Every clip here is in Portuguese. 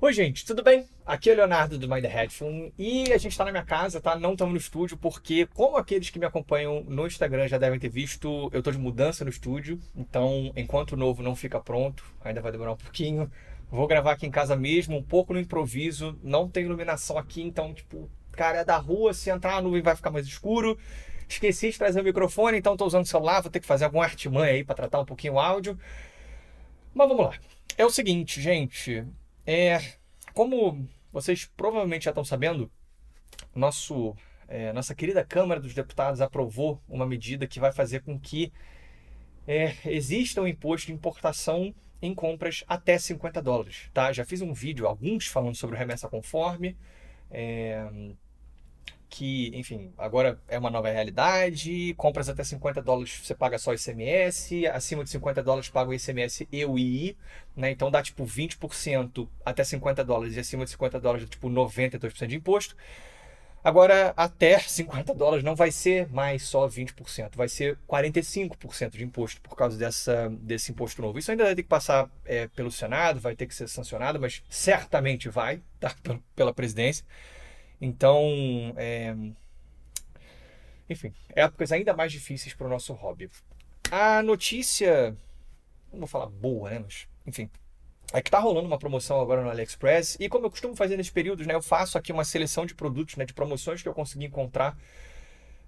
Oi, gente, tudo bem? Aqui é o Leonardo do Mind the Headphone e a gente está na minha casa, tá? Não estamos no estúdio porque, como aqueles que me acompanham no Instagram já devem ter visto, eu estou de mudança no estúdio, então enquanto o novo não fica pronto, ainda vai demorar um pouquinho. Vou gravar aqui em casa mesmo, um pouco no improviso. Não tem iluminação aqui, então, tipo, cara, é da rua, se entrar a nuvem vai ficar mais escuro. Esqueci de trazer o microfone, então estou usando o celular, vou ter que fazer algum artimanha aí para tratar um pouquinho o áudio. Mas vamos lá. É o seguinte, gente. É, como vocês provavelmente já estão sabendo, nosso, é, nossa querida Câmara dos Deputados aprovou uma medida que vai fazer com que é, exista um imposto de importação em compras até 50 dólares, tá? Já fiz um vídeo, alguns falando sobre o remessa conforme, é, que, enfim, agora é uma nova realidade, compras até 50 dólares você paga só ICMS, acima de 50 dólares paga o ICMS e o II, né? Então dá tipo 20% até 50 dólares e acima de 50 dólares dá tipo 92% de imposto. Agora, até 50 dólares não vai ser mais só 20%, vai ser 45% de imposto por causa dessa, desse imposto novo. Isso ainda vai ter que passar é, pelo Senado, vai ter que ser sancionado, mas certamente vai, tá? Pela presidência. Então, é... enfim, épocas ainda mais difíceis para o nosso hobby. A notícia, não vou falar boa, né? Mas, enfim, é que tá rolando uma promoção agora no AliExpress e como eu costumo fazer nesses períodos, né, eu faço aqui uma seleção de produtos, né, de promoções que eu consegui encontrar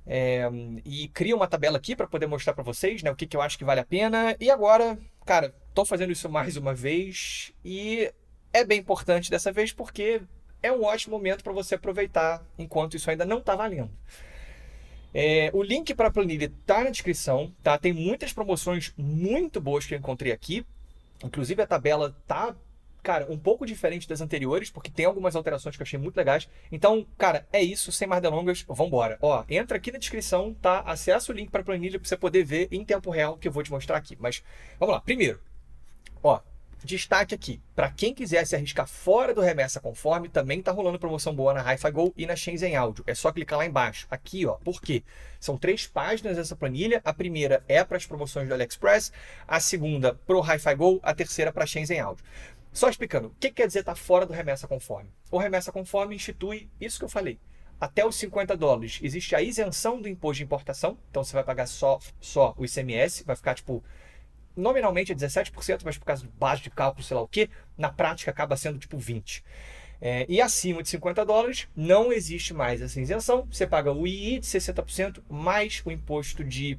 é, e crio uma tabela aqui para poder mostrar para vocês, né, o que, que eu acho que vale a pena. E agora, cara, tô fazendo isso mais uma vez e é bem importante dessa vez porque é um ótimo momento para você aproveitar enquanto isso ainda não está valendo. É, o link para a planilha está na descrição, tá? Tem muitas promoções muito boas que eu encontrei aqui. Inclusive a tabela tá, cara, um pouco diferente das anteriores, porque tem algumas alterações que eu achei muito legais. Então, cara, é isso, sem mais delongas, vambora. Ó, entra aqui na descrição, tá? Acessa o link para planilha para você poder ver em tempo real o que eu vou te mostrar aqui. Mas vamos lá. Primeiro, ó, Destaque aqui, para quem quiser se arriscar fora do remessa conforme, também tá rolando promoção boa na Hi-Fi Go e na Shenzhen Áudio. É só clicar lá embaixo, aqui, ó. Por quê? São três páginas dessa planilha. A primeira é para as promoções do AliExpress, a segunda pro Hi-Fi Go, a terceira para Shenzhen Áudio. Só explicando, o que quer dizer estar tá fora do remessa conforme? O remessa conforme institui isso que eu falei. Até os 50 dólares existe a isenção do imposto de importação, então você vai pagar só, só o ICMS, vai ficar tipo nominalmente é 17%, mas por causa do base de cálculo, sei lá o que, na prática acaba sendo tipo 20%. É, e acima de 50 dólares não existe mais essa isenção. Você paga o II de 60% mais o imposto de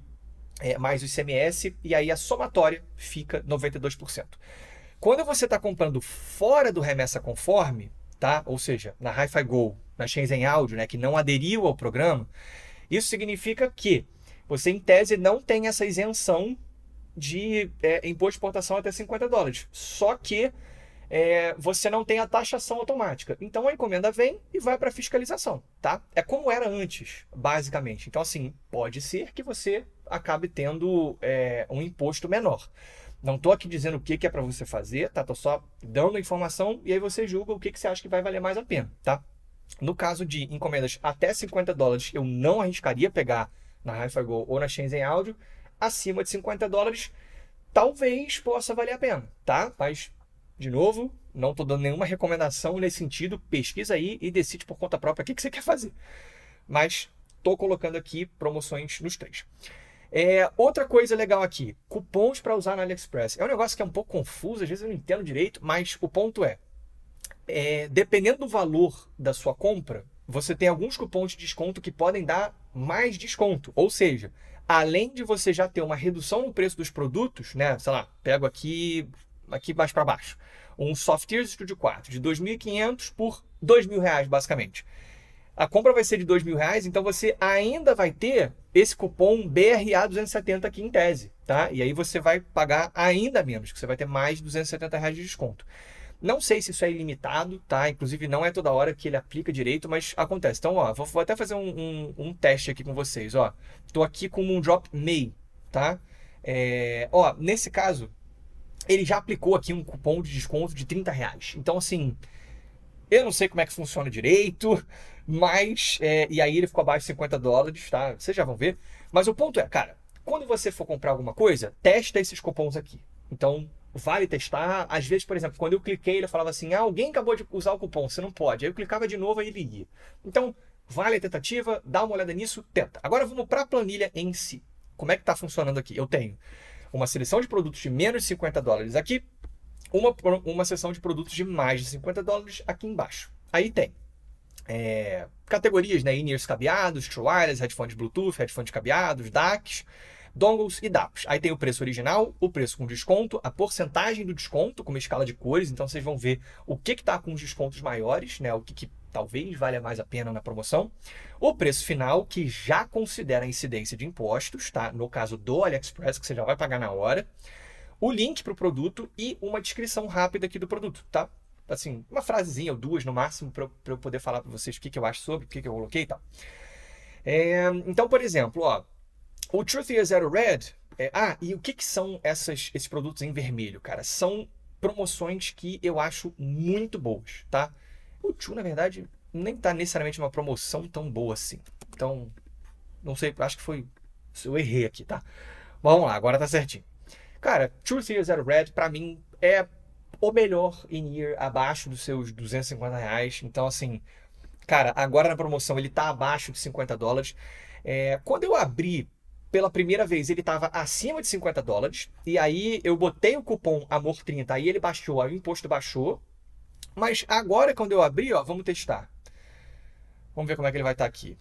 é, mais o ICMS e aí a somatória fica 92%. Quando você está comprando fora do remessa conforme, tá? Ou seja, na Hi-Fi Go, na Shenzhen Audio, né, que não aderiu ao programa, isso significa que você em tese não tem essa isenção de é, imposto de exportação até 50 dólares. Só que é, você não tem a taxação automática. Então a encomenda vem e vai para fiscalização, tá? É como era antes, basicamente. Então, assim, pode ser que você acabe tendo é, um imposto menor. Não estou aqui dizendo o que, que é para você fazer, tá? Tô só dando informação e aí você julga o que, que você acha que vai valer mais a pena, tá? No caso de encomendas até 50 dólares, eu não arriscaria pegar na HiFi ou na Shenzhen Audio, acima de 50 dólares, talvez possa valer a pena, tá? Mas, de novo, não estou dando nenhuma recomendação nesse sentido. Pesquisa aí e decide por conta própria o que, que você quer fazer. Mas estou colocando aqui promoções nos três. É, outra coisa legal aqui, cupons para usar na AliExpress. É um negócio que é um pouco confuso, às vezes eu não entendo direito, mas o ponto é, é dependendo do valor da sua compra, você tem alguns cupons de desconto que podem dar mais desconto. Ou seja, além de você já ter uma redução no preço dos produtos, né? Sei lá, pego aqui, aqui mais para baixo, um Software Studio 4 de 2.500 por 2.000 reais, basicamente. A compra vai ser de 2.000 reais, então você ainda vai ter esse cupom BRA270 aqui em tese, tá? E aí você vai pagar ainda menos, que você vai ter mais 270 reais de desconto. Não sei se isso é ilimitado, tá? Inclusive, não é toda hora que ele aplica direito, mas acontece. Então, ó, vou, vou até fazer um, um, um, teste aqui com vocês, ó. Tô aqui com um drop MEI, tá? É, ó, nesse caso, ele já aplicou aqui um cupom de desconto de 30 reais. Então, assim, eu não sei como é que funciona direito, mas... É, e aí ele ficou abaixo de 50 dólares, tá? Vocês já vão ver. Mas o ponto é, cara, quando você for comprar alguma coisa, testa esses cupons aqui. Então, vale testar. Às vezes, por exemplo, quando eu cliquei, ele falava assim: ah, alguém acabou de usar o cupom, você não pode. Aí eu clicava de novo e ele ia. Então, vale a tentativa, dá uma olhada nisso, tenta. Agora vamos para a planilha em si. Como é que está funcionando aqui? Eu tenho uma seleção de produtos de menos de 50 dólares aqui, uma, uma seção de produtos de mais de 50 dólares aqui embaixo. Aí tem é, categorias, né? In-ears cabeados, true wireless, headphones Bluetooth, headphones cabeados, DACs dongles e DAPs. Aí tem o preço original, o preço com desconto, a porcentagem do desconto com uma escala de cores, então vocês vão ver o que está com os descontos maiores, né? O que, que talvez valha mais a pena na promoção. O preço final, que já considera a incidência de impostos, tá? No caso do AliExpress, que você já vai pagar na hora. O link para o produto e uma descrição rápida aqui do produto, tá? Assim, uma frasezinha ou duas no máximo para eu poder falar para vocês o que, que eu acho sobre, o que, que eu coloquei e tal. É, então, por exemplo, ó, o Truth Zero Red. É... ah, e o que, que são essas, esses produtos em vermelho, cara? São promoções que eu acho muito boas, tá? O Tio, na verdade, nem tá necessariamente uma promoção tão boa assim. Então, não sei, acho que foi. Eu errei aqui, tá? Vamos lá, agora tá certinho. Cara, Truth Zero Red, pra mim, é o melhor in year abaixo dos seus 250 reais. Então, assim, cara, agora na promoção ele tá abaixo de 50 dólares. É, quando eu abri pela primeira vez ele estava acima de 50 dólares. E aí eu botei o cupom AMOR30, aí ele baixou, aí o imposto baixou. Mas agora quando eu abri, ó, vamos testar. Vamos ver como é que ele vai estar tá aqui.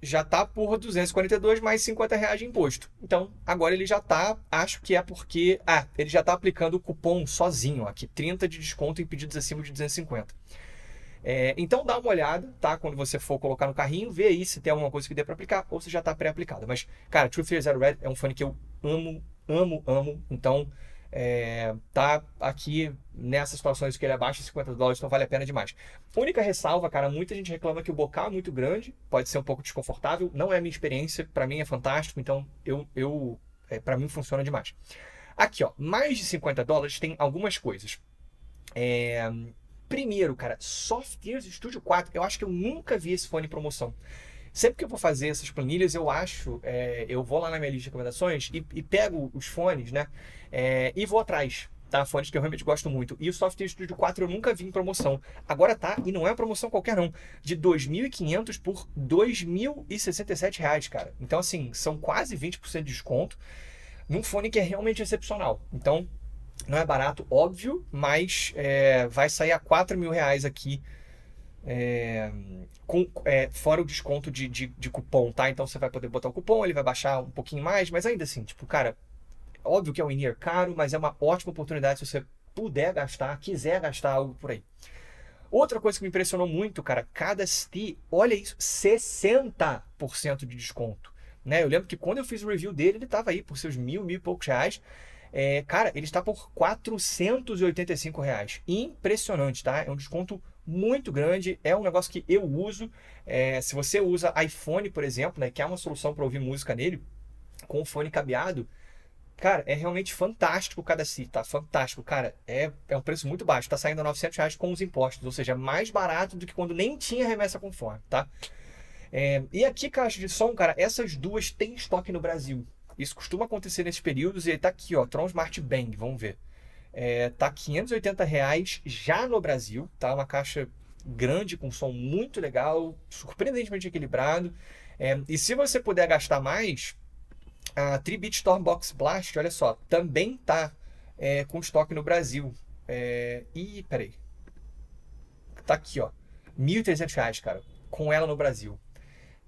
Já está por 242 mais 50 reais de imposto. Então, agora ele já está, acho que é porque... Ah, ele já está aplicando o cupom sozinho aqui, 30 de desconto em pedidos acima de 250. É, então dá uma olhada, tá? Quando você for colocar no carrinho, vê aí se tem alguma coisa que dê para aplicar ou se já está pré-aplicada. Mas, cara, Zero Red é um fone que eu amo, amo, amo. Então, é, tá aqui nessas situações que ele é abaixo de 50 dólares, então vale a pena demais. Única ressalva, cara, muita gente reclama que o bocal é muito grande, pode ser um pouco desconfortável, não é a minha experiência, para mim é fantástico, então eu, eu é, para mim funciona demais. Aqui, ó, mais de 50 dólares tem algumas coisas. É, Primeiro, cara, Software Studio 4. Eu acho que eu nunca vi esse fone em promoção. Sempre que eu vou fazer essas planilhas, eu acho, é, eu vou lá na minha lista de recomendações e, e pego os fones, né? É, e vou atrás, tá? Fones que eu realmente gosto muito. E o Software Studio 4 eu nunca vi em promoção. Agora tá, e não é uma promoção qualquer não. De 2.500 por 2.067 reais, cara. Então, assim, são quase 20% de desconto num fone que é realmente excepcional. Então, não é barato, óbvio, mas é, vai sair a 4 mil reais aqui. É, com, é, fora o desconto de, de, de, cupom, tá? Então você vai poder botar o cupom, ele vai baixar um pouquinho mais, mas ainda assim, tipo, cara, óbvio que é um in caro, mas é uma ótima oportunidade se você puder gastar, quiser gastar algo por aí. Outra coisa que me impressionou muito, cara, cada STI, olha isso, 60% de desconto. Né? Eu lembro que quando eu fiz o review dele, ele estava aí por seus mil, mil e poucos reais. É, cara, ele está por 485 reais. Impressionante, tá? É um desconto muito grande. É um negócio que eu uso. É, se você usa iPhone, por exemplo, né, que é uma solução para ouvir música nele, com o fone cabeado, cara, é realmente fantástico cada si, tá? Fantástico, cara. É, é um preço muito baixo. está saindo a 900 reais com os impostos, ou seja, mais barato do que quando nem tinha remessa com fone, tá? É, e aqui, caixa de som, cara, essas duas têm estoque no Brasil, isso costuma acontecer nesses períodos e aí tá aqui, ó, Tron Smart Bang, vamos ver. É, tá 580 reais já no Brasil, tá? Uma caixa grande, com som muito legal, surpreendentemente equilibrado. É, e se você puder gastar mais, a Tribit Stormbox Blast, olha só, também tá é, com estoque no Brasil. É, e, peraí, tá aqui, ó, R$ 1.300, cara, com ela no Brasil.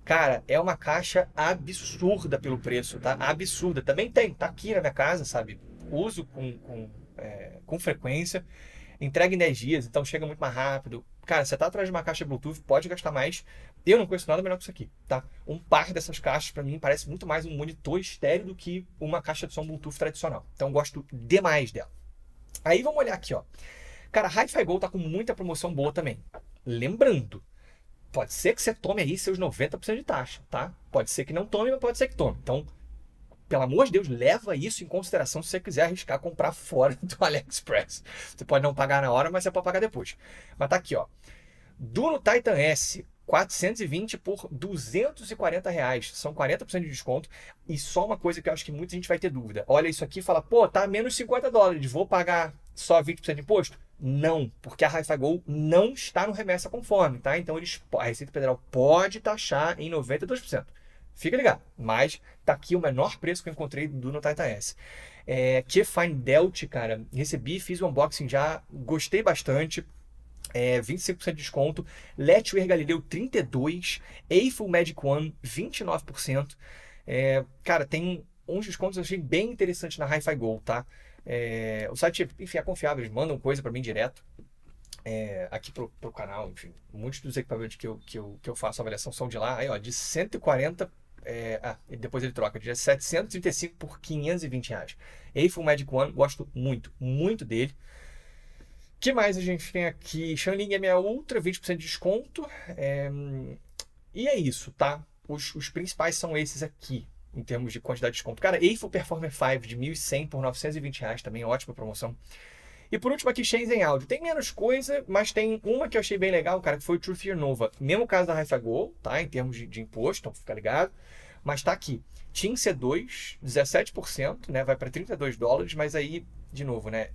Cara, é uma caixa absurda pelo preço, tá? Absurda. Também tem, tá aqui na minha casa, sabe? Uso com, com, é, com frequência. Entrega em 10 dias, então chega muito mais rápido. Cara, você tá atrás de uma caixa Bluetooth, pode gastar mais. Eu não conheço nada melhor que isso aqui, tá? Um par dessas caixas, para mim, parece muito mais um monitor estéreo do que uma caixa de som Bluetooth tradicional. Então, gosto demais dela. Aí, vamos olhar aqui, ó. Cara, a Hi-Fi Go tá com muita promoção boa também. Lembrando, pode ser que você tome aí seus 90% de taxa, tá? Pode ser que não tome, mas pode ser que tome. Então, pelo amor de Deus, leva isso em consideração se você quiser arriscar comprar fora do AliExpress. Você pode não pagar na hora, mas você é pode pagar depois. Mas tá aqui, ó. Duno Titan S, 420 por 240 reais. São 40% de desconto. E só uma coisa que eu acho que muita gente vai ter dúvida. Olha isso aqui e fala, pô, tá menos 50 dólares, vou pagar só 20% de imposto? Não, porque a Hi-Fi Go não está no remessa conforme, tá? Então eles, a Receita Federal pode taxar em 92%. Fica ligado, mas tá aqui o menor preço que eu encontrei do Notaita S. É, que Fine Delt, cara, recebi, fiz o unboxing já, gostei bastante. É, 25% de desconto. Letware Galileu 32, Eiffel Magic One 29%. É, cara, tem uns descontos eu achei bem interessante na Hi-Fi Go, tá? É, o site, enfim, é confiável, eles mandam coisa para mim direto. É, aqui pro, pro canal, enfim, muitos dos equipamentos que eu, que eu, que eu faço avaliação são de lá. Aí, ó, de 140 é, ah, depois ele troca de 735 por 520 reais. Eiffel Magic One, gosto muito, muito dele. que mais a gente tem aqui? é minha Ultra, 20% de desconto. É... E é isso, tá? Os, os principais são esses aqui em termos de quantidade de desconto. Cara, Eiffel Performer 5 de 1.100 por 920 reais também, ótima promoção. E por último aqui, chains em áudio. Tem menos coisa, mas tem uma que eu achei bem legal, cara, que foi o True Fear Nova. Mesmo caso da Gol, tá? Em termos de, de imposto, então fica ligado. Mas tá aqui. Team C2, 17%, né? Vai para 32 dólares, mas aí, de novo, né?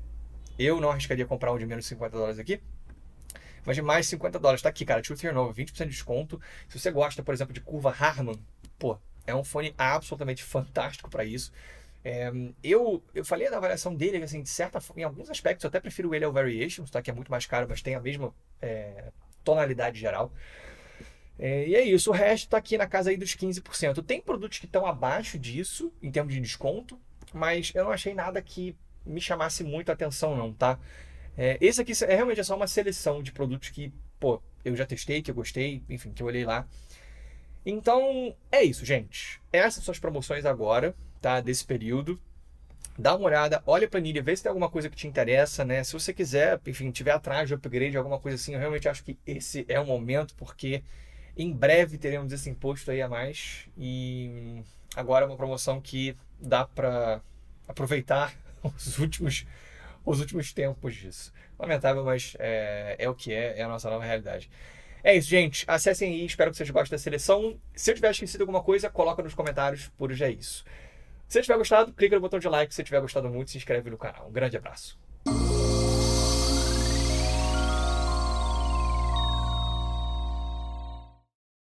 Eu não arriscaria comprar um de menos 50 dólares aqui, mas de mais 50 dólares. Tá aqui, cara, True Fear Nova, 20% de desconto. Se você gosta, por exemplo, de curva Harman, pô, é um fone absolutamente fantástico para isso. É, eu, eu falei da avaliação dele, assim, de certa em alguns aspectos eu até prefiro ele ao Variations, tá? que é muito mais caro, mas tem a mesma é, tonalidade geral. É, e é isso, o resto está aqui na casa aí dos 15%. Tem produtos que estão abaixo disso, em termos de desconto, mas eu não achei nada que me chamasse muito a atenção não, tá? É, esse aqui é realmente é só uma seleção de produtos que, pô, eu já testei, que eu gostei, enfim, que eu olhei lá. Então, é isso, gente. Essas são as promoções agora, tá? Desse período. Dá uma olhada, olha a planilha, vê se tem alguma coisa que te interessa, né? Se você quiser, enfim, tiver atrás de upgrade, alguma coisa assim, eu realmente acho que esse é o momento, porque em breve teremos esse imposto aí a mais. E agora é uma promoção que dá para aproveitar os últimos, os últimos tempos disso. Lamentável, mas é, é o que é, é a nossa nova realidade. É isso, gente. Acessem aí, espero que vocês gostem da seleção. Se eu tiver esquecido alguma coisa, coloca nos comentários. Por hoje é isso. Se tiver gostado, clica no botão de like. Se você tiver gostado muito, se inscreve no canal. Um grande abraço.